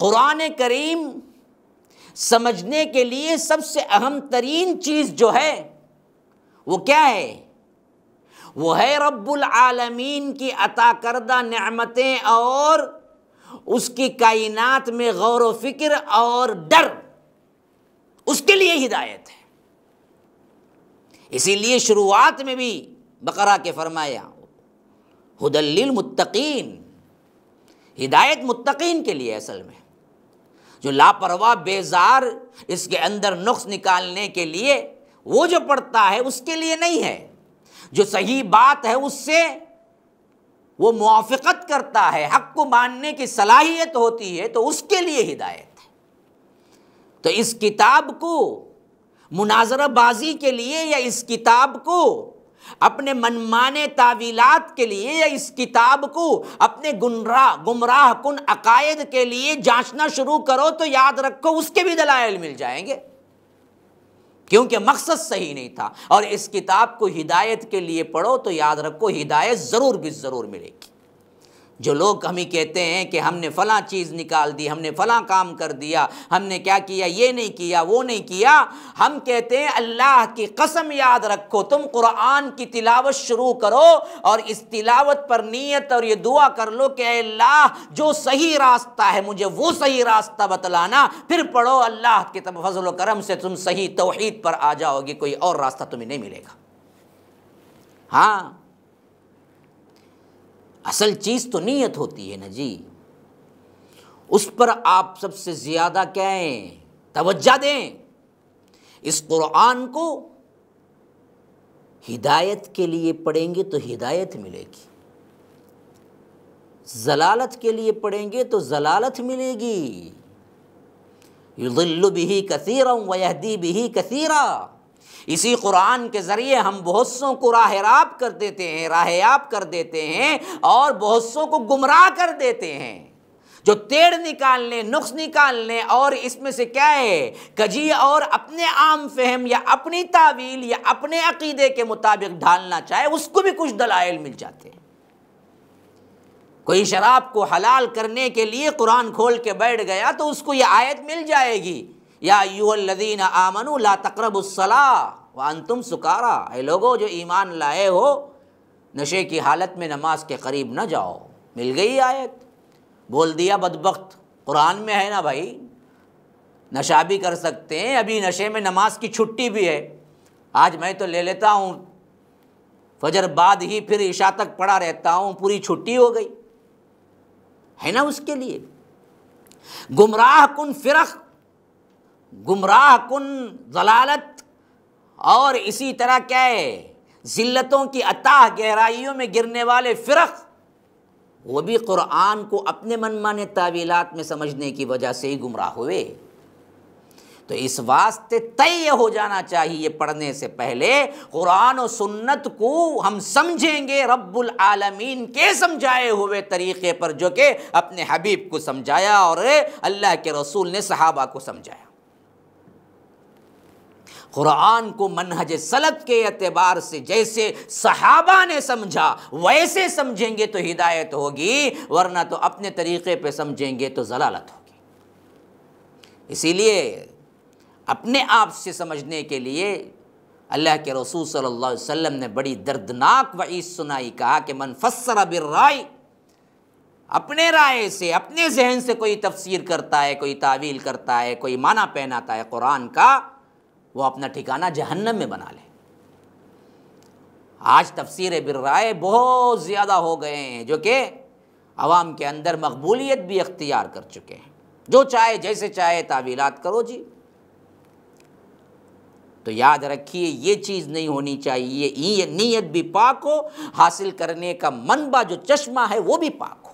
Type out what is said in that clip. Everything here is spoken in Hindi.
क़ुरान करीम समझने के लिए सबसे अहम तरीन चीज़ जो है वो क्या है वो है रब्बुल आलमीन की अता करदा नमतें और उसकी कायनात में गौर व फिक्र और डर उसके लिए हिदायत है इसीलिए शुरुआत में भी बकरा के फरमाया हुदल्लिल मुत्तकीन हिदायत मुतकीन के लिए असल में जो लापरवाह बेजार इसके अंदर नुक्स निकालने के लिए वो जो पढ़ता है उसके लिए नहीं है जो सही बात है उससे वो मुआफ़त करता है हक को मानने की सलाहियत होती है तो उसके लिए हिदायत है तो इस किताब को मुनाजरबाजी के लिए या इस किताब को अपने मनमाने तावीलात के लिए या इस किताब को अपने गुमराह गुमराह कन अकायद के लिए जांचना शुरू करो तो याद रखो उसके भी दलाइल मिल जाएंगे क्योंकि मकसद सही नहीं था और इस किताब को हिदायत के लिए पढ़ो तो याद रखो हिदायत ज़रूर भी ज़रूर मिलेगी जो लोग हम ही कहते हैं कि हमने फला चीज़ निकाल दी हमने फला काम कर दिया हमने क्या किया ये नहीं किया वो नहीं किया हम कहते हैं अल्लाह की कसम याद रखो तुम कुरान की तिलावत शुरू करो और इस तिलावत पर नीयत और ये दुआ कर लो कि अल्लाह जो सही रास्ता है मुझे वो सही रास्ता बतलाना फिर पढ़ो अल्लाह के तब फजल करम से तुम सही तोहद पर आ जाओगे कोई और रास्ता तुम्हें नहीं मिलेगा हाँ असल चीज़ तो नीयत होती है ना जी उस पर आप सबसे ज़्यादा क्या हैं तवज्जा दें इस कुरान को हिदायत के लिए पढ़ेंगे तो हिदायत मिलेगी जलालत के लिए पढ़ेंगे तो जलालत मिलेगी युद्ल भी कसीरा वहदी भी कसीरा इसी कुरान के ज़रिए हम बहुत सों को राह राब कर देते हैं राह याब कर देते हैं और बहुत सों को गुमराह कर देते हैं जो तेड़ निकाल लें नुख्स निकाल लें और इसमें से क्या है कजी और अपने आम फहम या अपनी तावील या अपने अकीदे के मुताबिक ढालना चाहे उसको भी कुछ दलाइल मिल जाते हैं कोई शराब को हलाल करने के लिए कुरान खोल के बैठ गया तो उसको ये आयत मिल जाएगी या यूल्लिन आमनु ला तकरबसला वन तुम सुकारा अ लोगो जो ईमान लाए हो नशे की हालत में नमाज के करीब ना जाओ मिल गई आयत बोल दिया बदबक कुरान में है ना भाई नशा भी कर सकते हैं अभी नशे में नमाज की छुट्टी भी है आज मैं तो ले लेता हूँ फजर बाद ही फिर ईशा तक पड़ा रहता हूँ पूरी छुट्टी हो गई है ना उसके लिए गुमराह कन फिरख गुमराह कन जलालत और इसी तरह क्या है ज़िल्लतों की अताह गहराइयों में गिरने वाले फ़िरक वो भी क़ुरान को अपने मनमाने तावीलात में समझने की वजह से ही गुमराह हुए तो इस वास्ते तय हो जाना चाहिए पढ़ने से पहले कुरान और सुन्नत को हम समझेंगे रब्बुल आलमीन के समझाए हुए तरीक़े पर जो कि अपने हबीब को समझाया और अल्लाह के रसूल ने सहाबा को समझाया क़ुरान को मनहज सलत के अतबार से जैसे सहाबा ने समझा वैसे समझेंगे तो हिदायत होगी वरना तो अपने तरीक़े पर समझेंगे तो जलालत होगी इसीलिए अपने आप से समझने के लिए अल्लाह के रसूल सल्लल्लाहु अलैहि वसल्लम ने बड़ी दर्दनाक वईस सुनाई कहा कि मनफसर राय अपने राय से अपने जहन से कोई तफसीर करता है कोई तावील करता है कोई माना पहनाता है क़ुरान का वो अपना ठिकाना जहन्नम में बना ले आज तफसीर बर्राए बहुत ज़्यादा हो गए हैं जो कि आवाम के अंदर मकबूलियत भी अख्तियार कर चुके हैं जो चाहे जैसे चाहे तावीलात करो जी तो याद रखिए ये चीज़ नहीं होनी चाहिए नीयत भी पाक हो हासिल करने का मनबा जो चश्मा है वो भी पाक